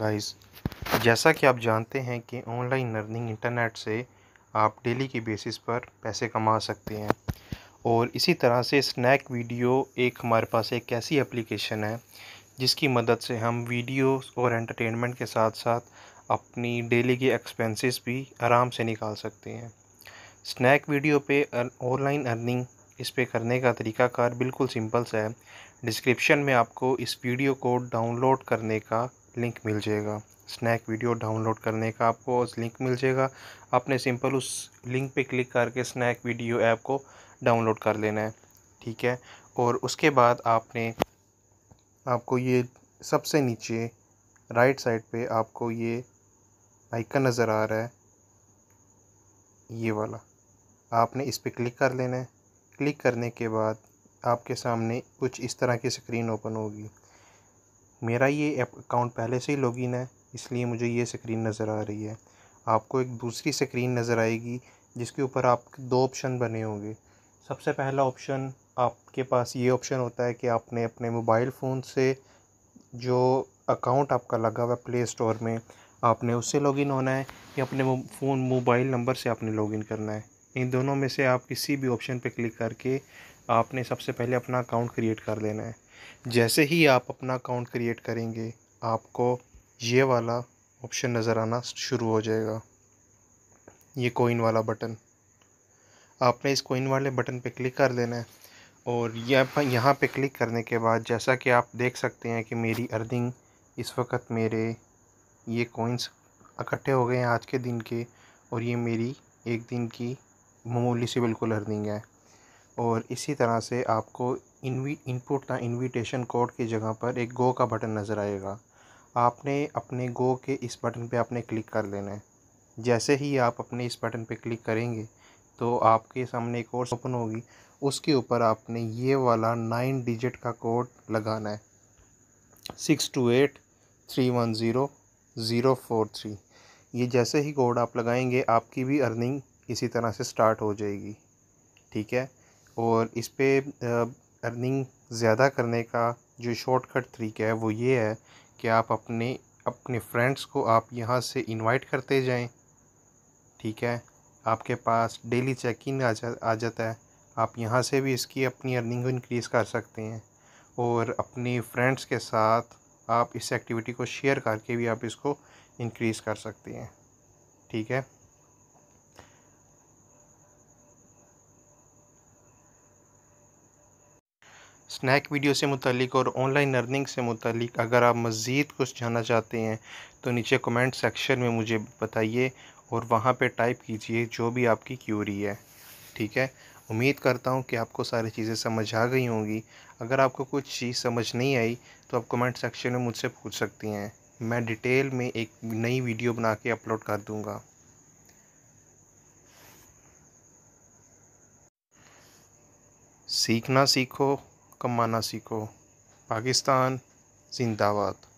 guys जैसा कि आप जानते हैं कि ऑनलाइन लर्निंग इंटरनेट से आप डेली की बेसिस पर पैसे कमा सकते हैं और इसी तरह से स्नैक वीडियो एक हमारे पास एक ऐसी एप्लीकेशन है जिसकी मदद से हम वीडियोस और एंटरटेनमेंट के साथ साथ अपनी डेली की एक्सपेंसेस भी आराम से निकाल सकते हैं स्नैक वीडियो पे ऑनलाइन अर्निंग इस पे करने का तरीकाकार बिल्कुल सिंपल सा है डिस्क्रिप्शन में आपको इस वीडियो को डाउनलोड करने का लिंक मिल जाएगा स्नैक वीडियो डाउनलोड करने का आपको लिंक मिल जाएगा आपने सिंपल उस लिंक पे क्लिक करके स्नैक वीडियो ऐप को डाउनलोड कर लेना है ठीक है और उसके बाद आपने आपको ये सबसे नीचे राइट साइड पे आपको ये आइकन नज़र आ रहा है ये वाला आपने इस पर क्लिक कर लेना है क्लिक करने के बाद आपके सामने कुछ इस तरह की स्क्रीन ओपन होगी मेरा ये अकाउंट पहले से ही लॉगिन है इसलिए मुझे ये स्क्रीन नज़र आ रही है आपको एक दूसरी स्क्रीन नज़र आएगी जिसके ऊपर आप दो ऑप्शन बने होंगे सबसे पहला ऑप्शन आपके पास ये ऑप्शन होता है कि आपने अपने मोबाइल फ़ोन से जो अकाउंट आपका लगा हुआ है प्ले स्टोर में आपने उससे लॉगिन होना है या अपने फ़ोन मोबाइल नंबर से आपने लॉगिन करना है इन दोनों में से आप किसी भी ऑप्शन पर क्लिक करके आपने सबसे पहले अपना अकाउंट क्रिएट कर लेना है जैसे ही आप अपना अकाउंट क्रिएट करेंगे आपको ये वाला ऑप्शन नज़र आना शुरू हो जाएगा ये कोइन वाला बटन आपने इस कोइन वाले बटन पे क्लिक कर लेना है और यह यहाँ पे क्लिक करने के बाद जैसा कि आप देख सकते हैं कि मेरी अर्निंग इस वक्त मेरे ये कोइंस इकट्ठे हो गए हैं आज के दिन के और ये मेरी एक दिन की मामूली सी बिल्कुल अर्निंग है और इसी तरह से आपको इनपुट ना इनविटेशन कोड की जगह पर एक गो का बटन नज़र आएगा आपने अपने गो के इस बटन पे आपने क्लिक कर लेना है जैसे ही आप अपने इस बटन पे क्लिक करेंगे तो आपके सामने एक और ओपन होगी उसके ऊपर आपने ये वाला नाइन डिजिट का कोड लगाना है six two eight three one zero zero four three ये जैसे ही कोड आप लगाएंगे आपकी भी अर्निंग इसी तरह से स्टार्ट हो जाएगी ठीक है और इस पर अर्निंग ज़्यादा करने का जो शॉर्टकट तरीका है वो ये है कि आप अपने अपने फ्रेंड्स को आप यहाँ से इनवाइट करते जाएं ठीक है आपके पास डेली चेक इन आ जा आ जाता है आप यहाँ से भी इसकी अपनी अर्निंग को इनक्रीज़ कर सकते हैं और अपने फ्रेंड्स के साथ आप इस एक्टिविटी को शेयर करके भी आप इसको इनक्रीज़ कर सकते हैं ठीक है स्नैक वीडियो से मुतलिक और ऑनलाइन अर्निंग से मुतलिक अगर आप मज़ीद कुछ जानना चाहते हैं तो नीचे कमेंट सेक्शन में मुझे बताइए और वहाँ पे टाइप कीजिए जो भी आपकी क्यूरी है ठीक है उम्मीद करता हूँ कि आपको सारी चीज़ें समझ आ गई होंगी अगर आपको कुछ चीज़ समझ नहीं आई तो आप कमेंट सेक्शन में मुझसे पूछ सकती हैं मैं डिटेल में एक नई वीडियो बना के अपलोड कर दूँगा सीखना सीखो कमाना सीखो पाकिस्तान जिंदाबाद